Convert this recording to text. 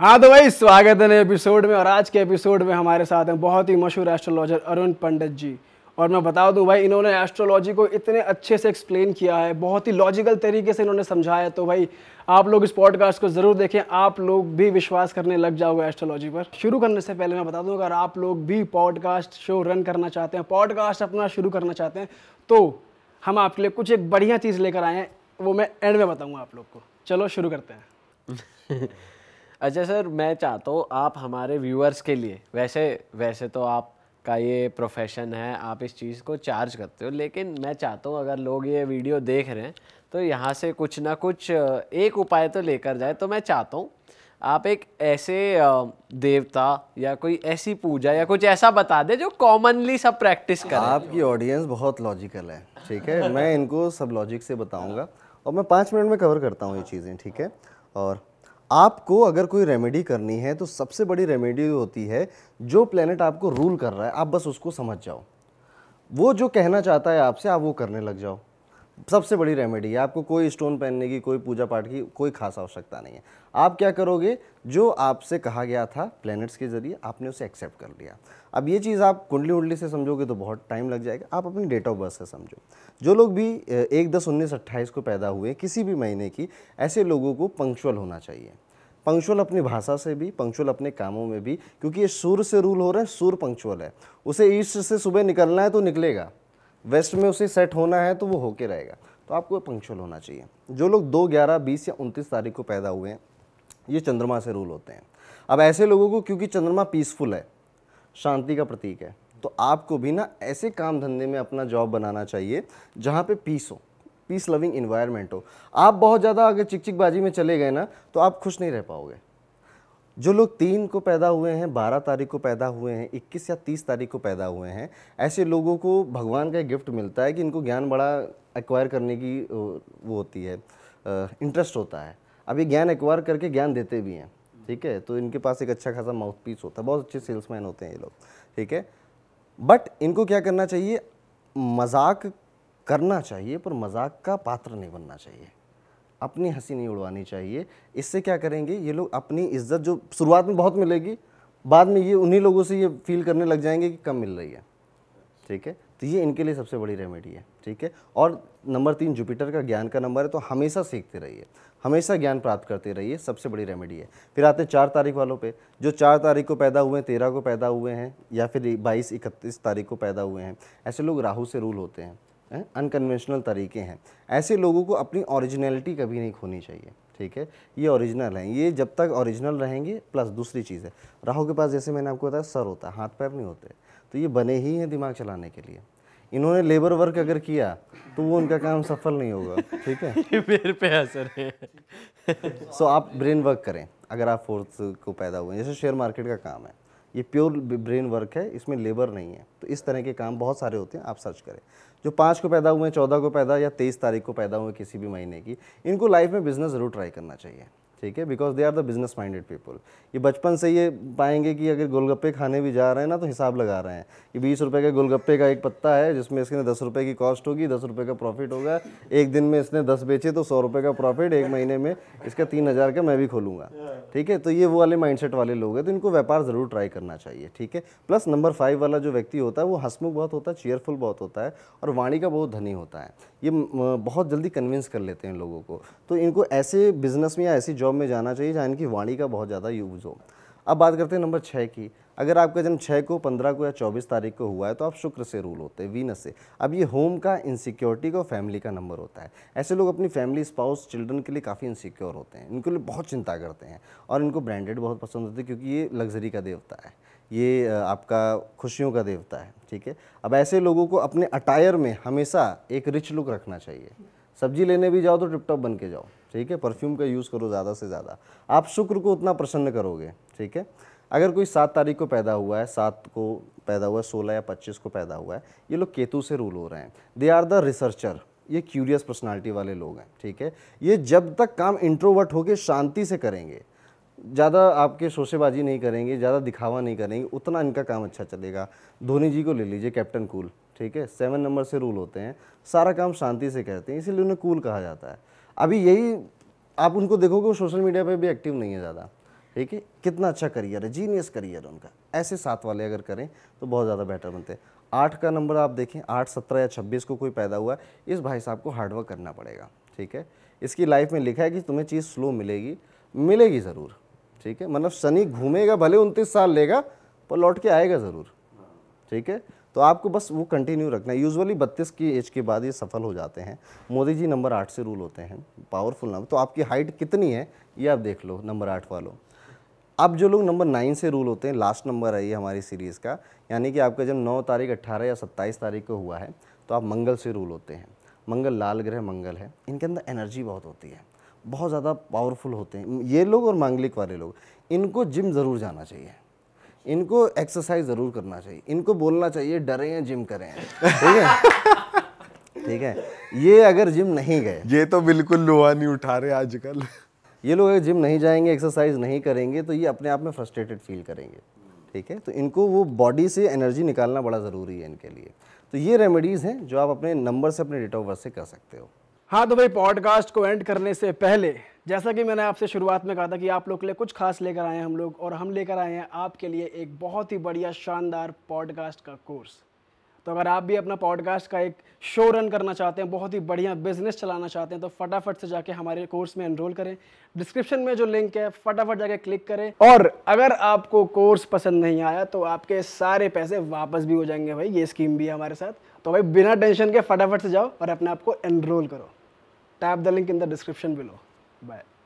हाँ तो भाई स्वागत है नए एपिसोड में और आज के एपिसोड में हमारे साथ हैं बहुत ही मशहूर एस्ट्रोलॉजर अरुण पंडित जी और मैं बता दूं भाई इन्होंने एस्ट्रोलॉजी को इतने अच्छे से एक्सप्लेन किया है बहुत ही लॉजिकल तरीके से इन्होंने समझाया तो भाई आप लोग इस पॉडकास्ट को ज़रूर देखें आप लोग भी विश्वास करने लग जाओगे एस्ट्रोलॉजी पर शुरू करने से पहले मैं बता दूँ अगर आप लोग भी पॉडकास्ट शो रन करना चाहते हैं पॉडकास्ट अपना शुरू करना चाहते हैं तो हम आपके लिए कुछ एक बढ़िया चीज़ लेकर आए हैं वो मैं एंड में बताऊँगा आप लोग को चलो शुरू करते हैं अच्छा सर मैं चाहता हूँ आप हमारे व्यूअर्स के लिए वैसे वैसे तो आप का ये प्रोफेशन है आप इस चीज़ को चार्ज करते हो लेकिन मैं चाहता हूँ अगर लोग ये वीडियो देख रहे हैं तो यहाँ से कुछ ना कुछ एक उपाय तो लेकर जाए तो मैं चाहता हूँ आप एक ऐसे देवता या कोई ऐसी पूजा या कुछ ऐसा बता दे जो कॉमनली सब प्रैक्टिस करें आपकी ऑडियंस बहुत लॉजिकल है ठीक है मैं इनको सब लॉजिक से बताऊंगा और मैं पाँच मिनट में कवर करता हूँ ये चीज़ें ठीक है और आपको अगर कोई रेमेडी करनी है तो सबसे बड़ी रेमेडी होती है जो प्लेनेट आपको रूल कर रहा है आप बस उसको समझ जाओ वो जो कहना चाहता है आपसे आप वो करने लग जाओ सबसे बड़ी रेमेडी है आपको कोई स्टोन पहनने की कोई पूजा पाठ की कोई खास आवश्यकता नहीं है आप क्या करोगे जो आपसे कहा गया था प्लैनेट्स के जरिए आपने उसे एक्सेप्ट कर लिया अब ये चीज़ आप कुंडली उंडली से समझोगे तो बहुत टाइम लग जाएगा आप अपनी डेट ऑफ बर्थ से समझो जो लोग भी एक दस उन्नीस अट्ठाईस को पैदा हुए किसी भी महीने की ऐसे लोगों को पंक्चुअल होना चाहिए पंक्चुअल अपनी भाषा से भी पंक्चुअल अपने कामों में भी क्योंकि ये सूर्य से रूल हो रहे हैं सूर्य पंक्चुअल है उसे ईस्ट से सुबह निकलना है तो निकलेगा वेस्ट में उसे सेट होना है तो वो होके रहेगा तो आपको पंक्चुअल होना चाहिए जो लोग दो ग्यारह बीस या उनतीस तारीख को पैदा हुए हैं ये चंद्रमा से रूल होते हैं अब ऐसे लोगों को क्योंकि चंद्रमा पीसफुल है शांति का प्रतीक है तो आपको भी ना ऐसे काम धंधे में अपना जॉब बनाना चाहिए जहाँ पे पीस हो पीस लविंग इन्वायरमेंट हो आप बहुत ज़्यादा अगर चिकचिकबाजी में चले गए ना तो आप खुश नहीं रह पाओगे जो लोग तीन को पैदा हुए हैं बारह तारीख को पैदा हुए हैं इक्कीस या तीस तारीख को पैदा हुए हैं ऐसे लोगों को भगवान का गिफ्ट मिलता है कि इनको ज्ञान बड़ा एक्वायर करने की वो होती है इंटरेस्ट होता है अब ये ज्ञान एक्वायर करके ज्ञान देते भी हैं ठीक है तो इनके पास एक अच्छा खासा माउथ पीस होता है बहुत अच्छे सेल्समैन होते हैं ये लोग ठीक है बट इनको क्या करना चाहिए मजाक करना चाहिए पर मजाक का पात्र नहीं बनना चाहिए अपनी हंसी नहीं उड़वानी चाहिए इससे क्या करेंगे ये लोग अपनी इज्जत जो शुरुआत में बहुत मिलेगी बाद में ये उन्हीं लोगों से ये फील करने लग जाएंगे कि कम मिल रही है ठीक है तो ये इनके लिए सबसे बड़ी रेमेडी है ठीक है और नंबर तीन जुपिटर का ज्ञान का नंबर है तो हमेशा सीखते रहिए हमेशा ज्ञान प्राप्त करते रहिए सबसे बड़ी रेमेडी है फिर आते हैं चार तारीख वालों पे जो चार तारीख को पैदा हुए हैं तेरह को पैदा हुए हैं या फिर बाईस इकतीस तारीख को पैदा हुए हैं ऐसे लोग राहु से रूल होते हैं अनकन्वेंशनल तरीके हैं ऐसे लोगों को अपनी ओरिजिनलिटी कभी नहीं खोनी चाहिए ठीक है ये ओरिजिनल हैं ये जब तक ओरिजिनल रहेंगे प्लस दूसरी चीज़ है राहु के पास जैसे मैंने आपको बताया सर होता है हाथ पैर नहीं होते तो ये बने ही हैं दिमाग चलाने के लिए इन्होंने लेबर वर्क अगर किया तो वो उनका काम सफल नहीं होगा ठीक है मेरे पे असर है सो so, आप ब्रेन वर्क करें अगर आप फोर्थ को पैदा हुए जैसे शेयर मार्केट का काम है ये प्योर ब्रेन वर्क है इसमें लेबर नहीं है तो इस तरह के काम बहुत सारे होते हैं आप सर्च करें जो पाँच को पैदा हुए हैं चौदह को पैदा या तेईस तारीख को पैदा हुए किसी भी महीने की इनको लाइफ में बिज़नेस ज़रूर ट्राई करना चाहिए ठीक है because they are the business minded people ये बचपन से ये पाएंगे कि अगर गोलगप्पे खाने भी जा रहे हैं ना तो हिसाब लगा रहे हैं कि बीस रुपये के गोलगप्पे का एक पत्ता है जिसमें इसके दस रुपये की कॉस्ट होगी दस रुपये का प्रॉफिट होगा एक दिन में इसने दस बेचे तो सौ रुपये का प्रॉफिट एक महीने में इसका तीन हज़ार का मैं भी खोलूँगा ठीक है तो ये वो वाले माइंड वाले लोग हैं तो इनको व्यापार ज़रूर ट्राई करना चाहिए ठीक है प्लस नंबर फाइव वाला जो व्यक्ति होता है वो हंसमुख बहुत होता है चेयरफुल बहुत होता है और वाणी का बहुत धनी होता है ये बहुत जल्दी कन्विंस कर लेते हैं लोगों को तो इनको ऐसे बिजनेस में या ऐसी जॉब जॉब में जाना चाहिए जहाँ इनकी वाणी का बहुत ज़्यादा यूज़ हो अब बात करते हैं नंबर छः की अगर आपका जन्म छः को पंद्रह को या चौबीस तारीख को हुआ है तो आप शुक्र से रूल होते हैं वीनस से अब ये होम का इनसिक्योरिटी का फैमिली का नंबर होता है ऐसे लोग अपनी फैमिली स्पाउस चिल्ड्रन के लिए काफ़ी इनसिक्योर होते हैं इनके लिए बहुत चिंता करते हैं और इनको ब्रांडेड बहुत पसंद होते हैं क्योंकि ये लग्जरी का देवता है ये आपका खुशियों का देवता है ठीक है अब ऐसे लोगों को अपने अटायर में हमेशा एक रिच लुक रखना चाहिए सब्जी लेने भी जाओ तो टिप टॉप बन के जाओ ठीक है परफ्यूम का यूज़ करो ज़्यादा से ज़्यादा आप शुक्र को उतना प्रसन्न करोगे ठीक है अगर कोई सात तारीख को पैदा हुआ है सात को पैदा हुआ है सोलह या पच्चीस को पैदा हुआ है ये लोग केतु से रूल हो रहे हैं दे आर द रिसर्चर ये क्यूरियस पर्सनालिटी वाले लोग हैं ठीक है ये जब तक काम इंट्रोवर्ट होके शांति से करेंगे ज़्यादा आपके शोशेबाजी नहीं करेंगे ज़्यादा दिखावा नहीं करेंगे उतना इनका काम अच्छा चलेगा धोनी जी को ले लीजिए कैप्टन कूल ठीक है सेवन नंबर से रूल होते हैं सारा काम शांति से करते हैं इसीलिए उन्हें कूल कहा जाता है अभी यही आप उनको देखोगे वो सोशल मीडिया पे भी एक्टिव नहीं है ज़्यादा ठीक है कितना अच्छा करियर है जीनियस करियर है उनका ऐसे साथ वाले अगर करें तो बहुत ज़्यादा बेटर बनते हैं आठ का नंबर आप देखें आठ सत्रह या छब्बीस को कोई पैदा हुआ है इस भाई साहब को हार्डवर्क करना पड़ेगा ठीक है इसकी लाइफ में लिखा है कि तुम्हें चीज़ स्लो मिलेगी मिलेगी ज़रूर ठीक है मतलब शनि घूमेगा भले उनतीस साल लेगा पर लौट के आएगा ज़रूर ठीक है तो आपको बस वो कंटिन्यू रखना है यूजुअली बत्तीस की एज के बाद ये सफल हो जाते हैं मोदी जी नंबर आठ से रूल होते हैं पावरफुल नंबर तो आपकी हाइट कितनी है ये आप देख लो नंबर आठ वालों अब जो लोग नंबर नाइन से रूल होते हैं लास्ट नंबर है ये हमारी सीरीज़ का यानी कि आपका जब नौ तारीख अट्ठारह या सत्ताईस तारीख को हुआ है तो आप मंगल से रूल होते हैं मंगल लाल ग्रह मंगल है इनके अंदर एनर्जी बहुत होती है बहुत ज़्यादा पावरफुल होते हैं ये लोग और मांगलिक वाले लोग इनको जिम ज़रूर जाना चाहिए इनको एक्सरसाइज ज़रूर करना चाहिए इनको बोलना चाहिए डरे हैं जिम करें ठीक है ठीक है ये अगर जिम नहीं गए ये तो बिल्कुल लोहा नहीं उठा रहे आजकल ये लोग अगर जिम नहीं जाएंगे एक्सरसाइज नहीं करेंगे तो ये अपने आप में फ्रस्ट्रेटेड फील करेंगे ठीक है तो इनको वो बॉडी से एनर्जी निकालना बड़ा ज़रूरी है इनके लिए तो ये रेमेडीज़ हैं जो आप अपने नंबर से अपने डेट ऑफ बर्थ से कर सकते हो हाँ तो भाई पॉडकास्ट को एंड करने से पहले जैसा कि मैंने आपसे शुरुआत में कहा था कि आप लोग के लिए कुछ खास लेकर आए हैं हम लोग और हम लेकर आए हैं आपके लिए एक बहुत ही बढ़िया शानदार पॉडकास्ट का कोर्स तो अगर आप भी अपना पॉडकास्ट का एक शो रन करना चाहते हैं बहुत ही बढ़िया बिजनेस चलाना चाहते हैं तो फटाफट से जाके हमारे कोर्स में एनरोल करें डिस्क्रिप्शन में जो लिंक है फटाफट जाके क्लिक करें और अगर आपको कोर्स पसंद नहीं आया तो आपके सारे पैसे वापस भी हो जाएंगे भाई ये स्कीम भी है हमारे साथ तो भाई बिना टेंशन के फटाफट से जाओ और अपने आप को एनरोल करो tap the link in the description below but